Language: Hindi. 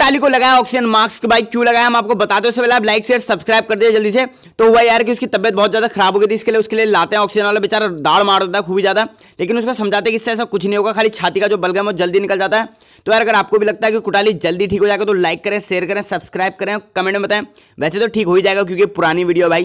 टैली को लगाया ऑक्सीजन मास्क भाई क्यों लगाया हम आपको बताते दो पहले आप लाइक शेयर सब्सक्राइब कर दिया जल्दी से तो हुआ यार कि उसकी तबियत बहुत ज्यादा खराब हो गई थी इसके लिए उसके लिए लाते हैं ऑक्सीजन वाला बेचारा दाड़ मार देता है खूब ज्यादा लेकिन उसको समझाते कि इससे ऐसा कुछ नहीं होगा खाली छाती का जो बलगम है वो जल्दी निकल जाता है तो यार अगर आपको भी लगता है कि कुटाली जल्दी ठीक हो जाएगा तो लाइक करें शेयर करें सब्सक्राइब करें कमेंट में बताएं वैसे तो ठीक हो ही जाएगा क्योंकि पुरानी वीडियो भाई